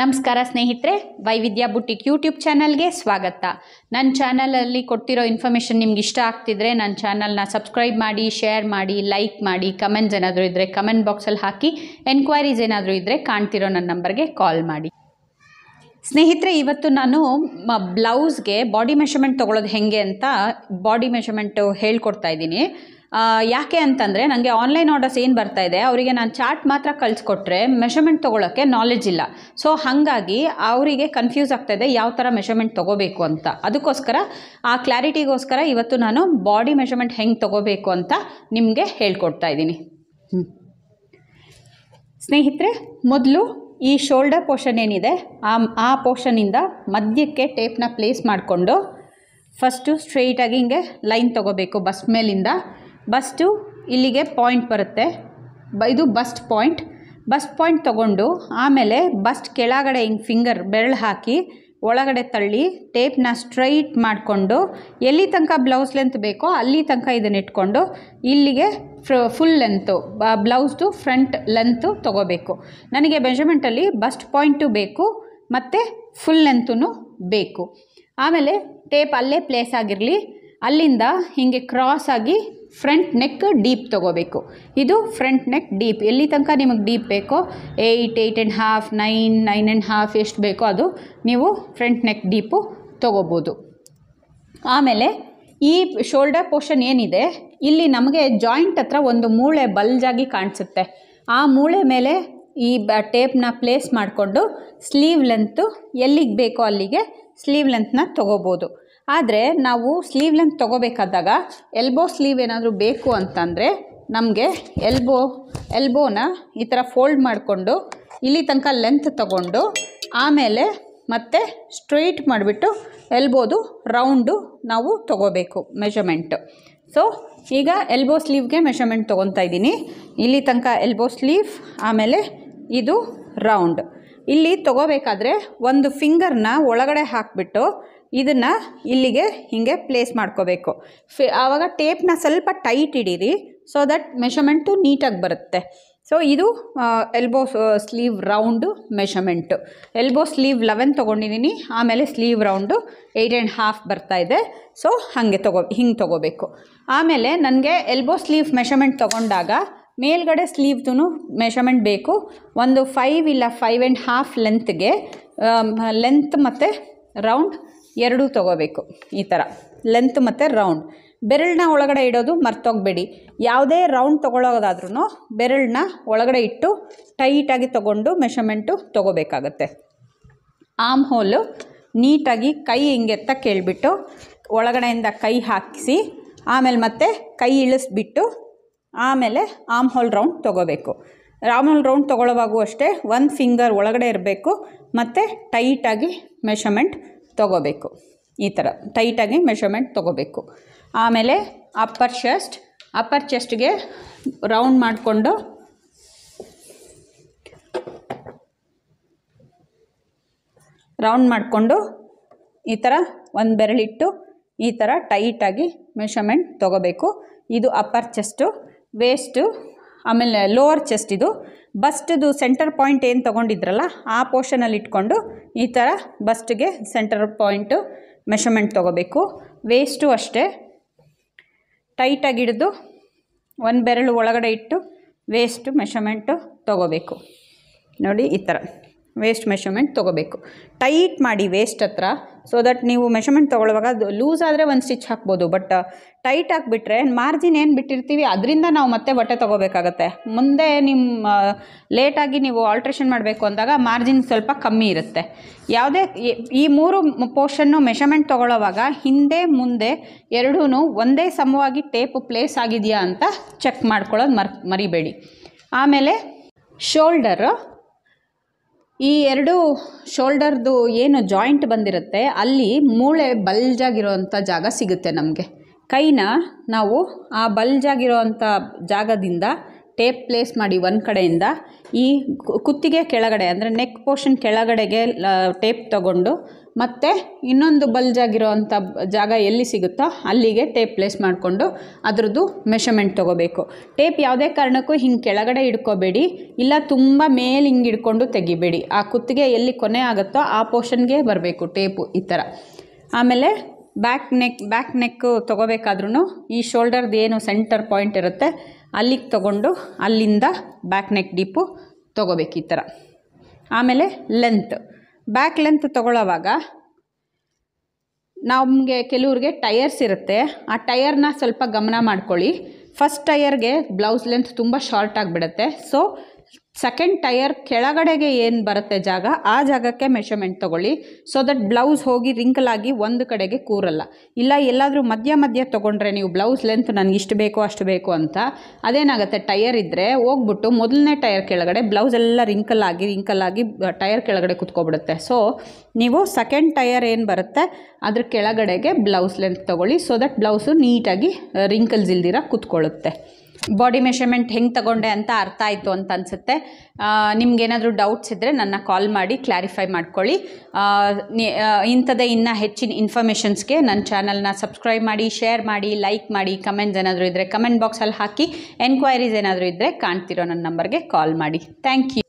ನಮಸ್ಕಾರ ಸ್ನೇಹಿತರೆ ವೈವಿಧ್ಯ ಬುಟ್ಟಿಕ್ ಯೂಟ್ಯೂಬ್ ಚಾನಲ್ಗೆ ಸ್ವಾಗತ ನನ್ನ ಚಾನಲಲ್ಲಿ ಕೊಟ್ಟಿರೋ ಇನ್ಫಾರ್ಮೇಷನ್ ನಿಮ್ಗೆ ಇಷ್ಟ ಆಗ್ತಿದ್ರೆ ನನ್ನ ಚಾನಲ್ನ ಸಬ್ಸ್ಕ್ರೈಬ್ ಮಾಡಿ ಶೇರ್ ಮಾಡಿ ಲೈಕ್ ಮಾಡಿ ಕಮೆಂಟ್ಸ್ ಏನಾದರೂ ಇದ್ದರೆ ಕಮೆಂಟ್ ಬಾಕ್ಸಲ್ಲಿ ಹಾಕಿ ಎನ್ಕ್ವೈರೀಸ್ ಏನಾದರೂ ಇದ್ದರೆ ಕಾಣ್ತಿರೋ ನನ್ನ ನಂಬರ್ಗೆ ಕಾಲ್ ಮಾಡಿ ಸ್ನೇಹಿತರೆ ಇವತ್ತು ನಾನು ಬ್ಲೌಸ್ಗೆ ಬಾಡಿ ಮೆಷರ್ಮೆಂಟ್ ತೊಗೊಳೋದು ಹೇಗೆ ಅಂತ ಬಾಡಿ ಮೆಷರ್ಮೆಂಟು ಹೇಳ್ಕೊಡ್ತಾ ಇದ್ದೀನಿ ಯಾಕೆ ಅಂತಂದರೆ ನನಗೆ ಆನ್ಲೈನ್ ಆರ್ಡರ್ಸ್ ಏನು ಬರ್ತಾ ಇದೆ ಅವರಿಗೆ ನಾನು ಚಾರ್ಟ್ ಮಾತ್ರ ಕಳಿಸ್ಕೊಟ್ರೆ ಮೆಷರ್ಮೆಂಟ್ ತೊಗೊಳಕ್ಕೆ ನಾಲೆಜ್ ಇಲ್ಲ ಸೊ ಹಾಗಾಗಿ ಅವರಿಗೆ ಕನ್ಫ್ಯೂಸ್ ಆಗ್ತಾ ಇದೆ ಯಾವ ಥರ ಮೆಷರ್ಮೆಂಟ್ ತೊಗೋಬೇಕು ಅಂತ ಅದಕ್ಕೋಸ್ಕರ ಆ ಕ್ಲಾರಿಟಿಗೋಸ್ಕರ ಇವತ್ತು ನಾನು ಬಾಡಿ ಮೆಷರ್ಮೆಂಟ್ ಹೆಂಗೆ ತೊಗೋಬೇಕು ಅಂತ ನಿಮಗೆ ಹೇಳ್ಕೊಡ್ತಾ ಇದ್ದೀನಿ ಸ್ನೇಹಿತರೆ ಮೊದಲು ಈ ಶೋಲ್ಡರ್ ಪೋರ್ಷನ್ ಏನಿದೆ ಆ ಆ ಪೋರ್ಷನಿಂದ ಮಧ್ಯಕ್ಕೆ ಟೇಪ್ನ ಪ್ಲೇಸ್ ಮಾಡಿಕೊಂಡು ಫಸ್ಟು ಸ್ಟ್ರೈಟಾಗಿ ಹಿಂಗೆ ಲೈನ್ ತೊಗೋಬೇಕು ಬಸ್ ಮೇಲಿಂದ ಬಸ್ಟು ಇಲ್ಲಿಗೆ ಪಾಯಿಂಟ್ ಬರುತ್ತೆ ಬ ಇದು ಬಸ್ಟ್ ಪಾಯಿಂಟ್ ಬಸ್ಟ್ ಪಾಯಿಂಟ್ ತಗೊಂಡು ಆಮೇಲೆ ಬಸ್ಟ್ ಕೆಳಗಡೆ ಹಿಂಗೆ ಫಿಂಗರ್ ಬೆರಳು ಹಾಕಿ ಒಳಗಡೆ ತಳ್ಳಿ ಟೇಪ್ನ ಸ್ಟ್ರೈಟ್ ಮಾಡಿಕೊಂಡು ಎಲ್ಲಿ ತನಕ ಬ್ಲೌಸ್ ಲೆಂತ್ ಬೇಕೋ ಅಲ್ಲಿ ತನಕ ಇದನ್ನ ಇಟ್ಕೊಂಡು ಇಲ್ಲಿಗೆ ಫುಲ್ ಲೆಂತು ಬ್ಲೌಸ್ದು ಫ್ರಂಟ್ ಲೆಂತು ತಗೋಬೇಕು ನನಗೆ ಮೆಜರ್ಮೆಂಟಲ್ಲಿ ಬಸ್ಟ್ ಪಾಯಿಂಟು ಬೇಕು ಮತ್ತು ಫುಲ್ ಲೆಂತೂ ಬೇಕು ಆಮೇಲೆ ಟೇಪ್ ಅಲ್ಲೇ ಪ್ಲೇಸ್ ಆಗಿರಲಿ ಅಲ್ಲಿಂದ ಹೀಗೆ ಕ್ರಾಸ್ ಆಗಿ ಫ್ರಂಟ್ ನೆಕ್ ಡೀಪ್ ತೊಗೋಬೇಕು ಇದು ಫ್ರಂಟ್ ನೆಕ್ ಡೀಪ್ ಎಲ್ಲಿ ತನಕ ನಿಮಗೆ ಡೀಪ್ ಬೇಕೋ eight eight and half nine nine and half ಎಷ್ಟು ಬೇಕೋ ಅದು ನೀವು ಫ್ರಂಟ್ ನೆಕ್ ಡೀಪು ತೊಗೋಬೋದು ಆಮೇಲೆ ಈ ಶೋಲ್ಡರ್ ಪೋರ್ಷನ್ ಏನಿದೆ ಇಲ್ಲಿ ನಮಗೆ ಜಾಯಿಂಟ್ ಹತ್ರ ಒಂದು ಮೂಳೆ ಬಲ್ಜಾಗಿ ಕಾಣಿಸುತ್ತೆ ಆ ಮೂಳೆ ಮೇಲೆ ಈ ಬ ಟೇಪ್ನ ಪ್ಲೇಸ್ ಮಾಡಿಕೊಂಡು ಸ್ಲೀವ್ ಲೆಂತು ಎಲ್ಲಿಗೆ ಬೇಕೋ ಅಲ್ಲಿಗೆ ಸ್ಲೀವ್ ಲೆಂತ್ನ ತೊಗೋಬೋದು ಆದರೆ ನಾವು ಸ್ಲೀವ್ ಲೆಂತ್ ತೊಗೋಬೇಕಾದಾಗ ಎಲ್ಬೋ ಸ್ಲೀವ್ ಏನಾದರೂ ಬೇಕು ಅಂತಂದರೆ ನಮಗೆ ಎಲ್ಬೋ ಎಲ್ಬೋನ ಈ ಥರ ಫೋಲ್ಡ್ ಮಾಡಿಕೊಂಡು ಇಲ್ಲಿ ತನಕ ಲೆಂತ್ ತಗೊಂಡು ಆಮೇಲೆ ಮತ್ತೆ ಸ್ಟ್ರೈಟ್ ಮಾಡಿಬಿಟ್ಟು ಎಲ್ಬೋದು ರೌಂಡು ನಾವು ತಗೋಬೇಕು ಮೆಷರ್ಮೆಂಟು ಸೊ ಈಗ ಎಲ್ಬೋ ಸ್ಲೀವ್ಗೆ ಮೆಷರ್ಮೆಂಟ್ ತೊಗೊತಾ ಇದ್ದೀನಿ ಇಲ್ಲಿ ತನಕ ಎಲ್ಬೋ ಸ್ಲೀವ್ ಆಮೇಲೆ ಇದು ರೌಂಡ್ ಇಲ್ಲಿ ತೊಗೋಬೇಕಾದ್ರೆ ಒಂದು ಫಿಂಗರ್ನ ಒಳಗಡೆ ಹಾಕಿಬಿಟ್ಟು ಇದನ್ನು ಇಲ್ಲಿಗೆ ಹೀಗೆ ಪ್ಲೇಸ್ ಮಾಡ್ಕೋಬೇಕು ಫಿ ಆವಾಗ ಟೇಪ್ನ ಸ್ವಲ್ಪ ಟೈಟ್ ಇಡೀರಿ ಸೊ ದಟ್ ಮೆಷರ್ಮೆಂಟು ನೀಟಾಗಿ ಬರುತ್ತೆ ಸೊ ಇದು elbow sleeve round measurement elbow sleeve eleven ತೊಗೊಂಡಿದ್ದೀನಿ ಆಮೇಲೆ sleeve round eight and half ಬರ್ತಾ ಇದೆ ಸೊ ಹಾಗೆ ತಗೋ ಹಿಂಗೆ ತೊಗೋಬೇಕು ಆಮೇಲೆ ನನಗೆ ಎಲ್ಬೋ ಸ್ಲೀವ್ ಮೆಷರ್ಮೆಂಟ್ ತೊಗೊಂಡಾಗ ಮೇಲ್ಗಡೆ ಸ್ಲೀವ್ದು ಮೆಷರ್ಮೆಂಟ್ ಬೇಕು ಒಂದು ಫೈವ್ ಇಲ್ಲ ಫೈವ್ ಆ್ಯಂಡ್ ಹಾಫ್ ಲೆಂತ್ಗೆ ಲೆಂತ್ ಮತ್ತು ರೌಂಡ್ ಎರಡೂ ತೊಗೋಬೇಕು ಈ ಥರ ಲೆಂತ್ ಮತ್ತು ರೌಂಡ್ ಬೆರಳನ್ನ ಒಳಗಡೆ ಇಡೋದು ಮರ್ತೋಗ್ಬೇಡಿ ಯಾವುದೇ ರೌಂಡ್ ತೊಗೊಳೋದಾದ್ರೂ ಬೆರಳನ್ನ ಒಳಗಡೆ ಇಟ್ಟು ಟೈಟಾಗಿ ತೊಗೊಂಡು ಮೆಷರ್ಮೆಂಟು ತೊಗೋಬೇಕಾಗತ್ತೆ ಆಮ್ ಹೋಲು ನೀಟಾಗಿ ಕೈ ಹಿಂಗೆತ್ತ ಕೇಳಿಬಿಟ್ಟು ಒಳಗಡೆಯಿಂದ ಕೈ ಹಾಕಿಸಿ ಆಮೇಲೆ ಮತ್ತೆ ಕೈ ಇಳಿಸ್ಬಿಟ್ಟು ಆಮೇಲೆ ಆಮ್ ಹೋಲ್ ರೌಂಡ್ ತೊಗೋಬೇಕು ರಾಮ್ ಹೋಲ್ ರೌಂಡ್ ತೊಗೊಳ್ಳೋವಾಗೂ ಅಷ್ಟೇ ಒಂದು ಫಿಂಗರ್ ಒಳಗಡೆ ಇರಬೇಕು ಮತ್ತು ಟೈಟಾಗಿ ಮೆಷರ್ಮೆಂಟ್ ತಗೋಬೇಕು ಈ ಥರ ಟೈಟಾಗಿ ಮೆಷರ್ಮೆಂಟ್ ತೊಗೋಬೇಕು ಆಮೇಲೆ ಅಪ್ಪರ್ ಚೆಸ್ಟ್ ಅಪ್ಪರ್ ಚೆಸ್ಟ್ಗೆ ರೌಂಡ್ ಮಾಡಿಕೊಂಡು ರೌಂಡ್ ಮಾಡಿಕೊಂಡು ಈ ಥರ ಒಂದು ಬೆರಳಿಟ್ಟು ಈ ಥರ ಟೈಟಾಗಿ ಮೆಷರ್ಮೆಂಟ್ ತಗೋಬೇಕು ಇದು ಅಪ್ಪರ್ ಚೆಸ್ಟು ವೇಸ್ಟು ಆಮೇಲೆ ಲೋವರ್ ಚೆಸ್ಟ್ ಇದು ಬಸ್ಟ್ದು ಸೆಂಟರ್ ಪಾಯಿಂಟ್ ಏನು ತೊಗೊಂಡಿದ್ರಲ್ಲ ಆ ಪೋರ್ಷನಲ್ಲಿ ಇಟ್ಕೊಂಡು ಈ ಥರ ಬಸ್ಟ್ಗೆ ಸೆಂಟರ್ ಪಾಯಿಂಟು ಮೆಷರ್ಮೆಂಟ್ ತೊಗೋಬೇಕು ವೇಸ್ಟು ಅಷ್ಟೇ ಟೈಟಾಗಿ ಹಿಡಿದು ಒಂದು ಬೆರಳು ಒಳಗಡೆ ಇಟ್ಟು ವೇಸ್ಟು ಮೆಷರ್ಮೆಂಟು ತೊಗೋಬೇಕು ನೋಡಿ ಈ ಥರ ವೇಸ್ಟ್ ಮೆಷರ್ಮೆಂಟ್ ತೊಗೋಬೇಕು ಟೈಟ್ ಮಾಡಿ ವೇಸ್ಟ್ ಹತ್ರ ಸೊ ದಟ್ ನೀವು ಮೆಷರ್ಮೆಂಟ್ ತೊಗೊಳ್ಳುವಾಗ ಅದು ಲೂಸ್ ಆದರೆ ಒಂದು ಸ್ಟಿಚ್ ಹಾಕ್ಬೋದು ಬಟ್ ಟೈಟ್ ಹಾಕಿಬಿಟ್ರೆ ಮಾರ್ಜಿನ್ ಏನು ಬಿಟ್ಟಿರ್ತೀವಿ ಅದರಿಂದ ನಾವು ಮತ್ತೆ ಬಟ್ಟೆ ತೊಗೋಬೇಕಾಗತ್ತೆ ಮುಂದೆ ನಿಮ್ಮ ಲೇಟಾಗಿ ನೀವು ಆಲ್ಟ್ರೇಷನ್ ಮಾಡಬೇಕು ಅಂದಾಗ ಮಾರ್ಜಿನ್ ಸ್ವಲ್ಪ ಕಮ್ಮಿ ಇರುತ್ತೆ ಯಾವುದೇ ಈ ಮೂರು ಪೋರ್ಷನ್ನು ಮೆಷರ್ಮೆಂಟ್ ತೊಗೊಳ್ಳೋವಾಗ ಹಿಂದೆ ಮುಂದೆ ಎರಡೂ ಒಂದೇ ಸಮವಾಗಿ ಟೇಪ್ ಪ್ಲೇಸ್ ಆಗಿದೆಯಾ ಅಂತ ಚೆಕ್ ಮಾಡ್ಕೊಳ್ಳೋದು ಮರ್ ಮರಿಬೇಡಿ ಆಮೇಲೆ ಶೋಲ್ಡರು ಈ ಎರಡು ಶೋಲ್ಡರ್ದು ಏನು ಜಾಯಿಂಟ್ ಬಂದಿರುತ್ತೆ ಅಲ್ಲಿ ಮೂಳೆ ಬಲ್ಜಾಗಿರೋವಂಥ ಜಾಗ ಸಿಗುತ್ತೆ ನಮಗೆ ಕೈನ ನಾವು ಆ ಬಲ್ಜಾಗಿರೋವಂಥ ಜಾಗದಿಂದ ಟೇಪ್ ಪ್ಲೇಸ್ ಮಾಡಿ ಒಂದು ಕಡೆಯಿಂದ ಈ ಕುತ್ತಿಗೆ ಕೆಳಗಡೆ ಅಂದರೆ ನೆಕ್ ಪೋರ್ಷನ್ ಕೆಳಗಡೆಗೆ ಟೇಪ್ ತಗೊಂಡು ಮತ್ತು ಇನ್ನೊಂದು ಬಲ್ಜಾಗಿರೋ ಅಂಥ ಜಾಗ ಎಲ್ಲಿ ಸಿಗುತ್ತೋ ಅಲ್ಲಿಗೆ ಟೇಪ್ ಪ್ಲೇಸ್ ಮಾಡಿಕೊಂಡು ಅದರದ್ದು ಮೆಷರ್ಮೆಂಟ್ ತೊಗೋಬೇಕು ಟೇಪ್ ಯಾವುದೇ ಕಾರಣಕ್ಕೂ ಹಿಂಗೆ ಕೆಳಗಡೆ ಇಡ್ಕೋಬೇಡಿ ಇಲ್ಲ ತುಂಬ ಮೇಲೆ ಹಿಂಗೆ ಇಡ್ಕೊಂಡು ತೆಗಿಬೇಡಿ ಆ ಕುತ್ತಿಗೆ ಎಲ್ಲಿ ಕೊನೆ ಆಗುತ್ತೋ ಆ ಪೋರ್ಷನ್ಗೆ ಬರಬೇಕು ಟೇಪು ಈ ಥರ ಆಮೇಲೆ ಬ್ಯಾಕ್ ನೆಕ್ ಬ್ಯಾಕ್ ನೆಕ್ಕು ತೊಗೋಬೇಕಾದ್ರೂ ಈ ಶೋಲ್ಡರ್ದು ಏನು ಸೆಂಟರ್ ಪಾಯಿಂಟ್ ಇರುತ್ತೆ ಅಲ್ಲಿಗೆ ತೊಗೊಂಡು ಅಲ್ಲಿಂದ ಬ್ಯಾಕ್ ನೆಕ್ ಡೀಪು ತೊಗೋಬೇಕು ಈ ಥರ ಆಮೇಲೆ ಲೆಂತ್ ಬ್ಯಾಕ್ ಲೆಂತ್ ತೊಗೊಳ್ಳೋವಾಗ ನಮಗೆ ಕೆಲವ್ರಿಗೆ ಟಯರ್ಸ್ ಇರುತ್ತೆ ಆ ಟಯರ್ನ ಸ್ವಲ್ಪ ಗಮನ ಮಾಡ್ಕೊಳ್ಳಿ ಫಸ್ಟ್ ಟಯರ್ಗೆ ಬ್ಲೌಸ್ ಲೆಂತ್ ತುಂಬ ಶಾರ್ಟ್ ಆಗಿಬಿಡತ್ತೆ ಸೊ ಸೆಕೆಂಡ್ ಟಯರ್ ಕೆಳಗಡೆಗೆ ಏನು ಬರುತ್ತೆ ಜಾಗ ಆ ಜಾಗಕ್ಕೆ ಮೆಷರ್ಮೆಂಟ್ ತೊಗೊಳ್ಳಿ ಸೊ ದಟ್ ಬ್ಲೌಸ್ ಹೋಗಿ ರಿಂಕಲ್ ಆಗಿ ಒಂದು ಕಡೆಗೆ ಕೂರಲ್ಲ ಇಲ್ಲ ಎಲ್ಲಾದರೂ ಮಧ್ಯ ಮಧ್ಯ ತೊಗೊಂಡ್ರೆ ನೀವು ಬ್ಲೌಸ್ ಲೆಂತ್ ನನಗೆ ಇಷ್ಟು ಬೇಕು ಅಷ್ಟು ಬೇಕು ಅಂತ ಅದೇನಾಗುತ್ತೆ ಟೈರ್ ಇದ್ದರೆ ಹೋಗ್ಬಿಟ್ಟು ಮೊದಲನೇ ಟೈರ್ ಕೆಳಗಡೆ ಬ್ಲೌಸ್ ಎಲ್ಲ ರಿಂಕಲ್ ಆಗಿ ರಿಂಕಲ್ ಆಗಿ ಟೈರ್ ಕೆಳಗಡೆ ಕುತ್ಕೊಬಿಡುತ್ತೆ ಸೊ ನೀವು ಸೆಕೆಂಡ್ ಟಯರ್ ಏನು ಬರುತ್ತೆ ಅದ್ರ ಕೆಳಗಡೆಗೆ ಬ್ಲೌಸ್ ಲೆಂತ್ ತೊಗೊಳ್ಳಿ ಸೊ ದಟ್ ಬ್ಲೌಸು ನೀಟಾಗಿ ರಿಂಕಲ್ಸ್ ಇಲ್ದಿರ ಕುತ್ಕೊಳ್ಳುತ್ತೆ ಬಾಡಿ ಮೆಷರ್ಮೆಂಟ್ ಹೆಂಗೆ ತಗೊಂಡೆ ಅಂತ ಅರ್ಥ ಆಯಿತು ಅಂತ ಅನಿಸುತ್ತೆ ನಿಮ್ಗೇನಾದರೂ ಡೌಟ್ಸ್ ಇದ್ದರೆ ನನ್ನ ಕಾಲ್ ಮಾಡಿ ಕ್ಲಾರಿಫೈ ಮಾಡ್ಕೊಳ್ಳಿ ಇಂಥದ್ದೇ ಇನ್ನೂ ಹೆಚ್ಚಿನ ಇನ್ಫಾರ್ಮೇಷನ್ಸ್ಗೆ ನನ್ನ ಚಾನಲ್ನ ಸಬ್ಸ್ಕ್ರೈಬ್ ಮಾಡಿ ಶೇರ್ ಮಾಡಿ ಲೈಕ್ ಮಾಡಿ ಕಮೆಂಟ್ಸ್ ಏನಾದರೂ ಇದ್ದರೆ ಕಮೆಂಟ್ ಬಾಕ್ಸಲ್ಲಿ ಹಾಕಿ ಎನ್ಕ್ವೈರೀಸ್ ಏನಾದರೂ ಇದ್ದರೆ ಕಾಣ್ತಿರೋ ನನ್ನ ನಂಬರ್ಗೆ ಕಾಲ್ ಮಾಡಿ ಥ್ಯಾಂಕ್ ಯು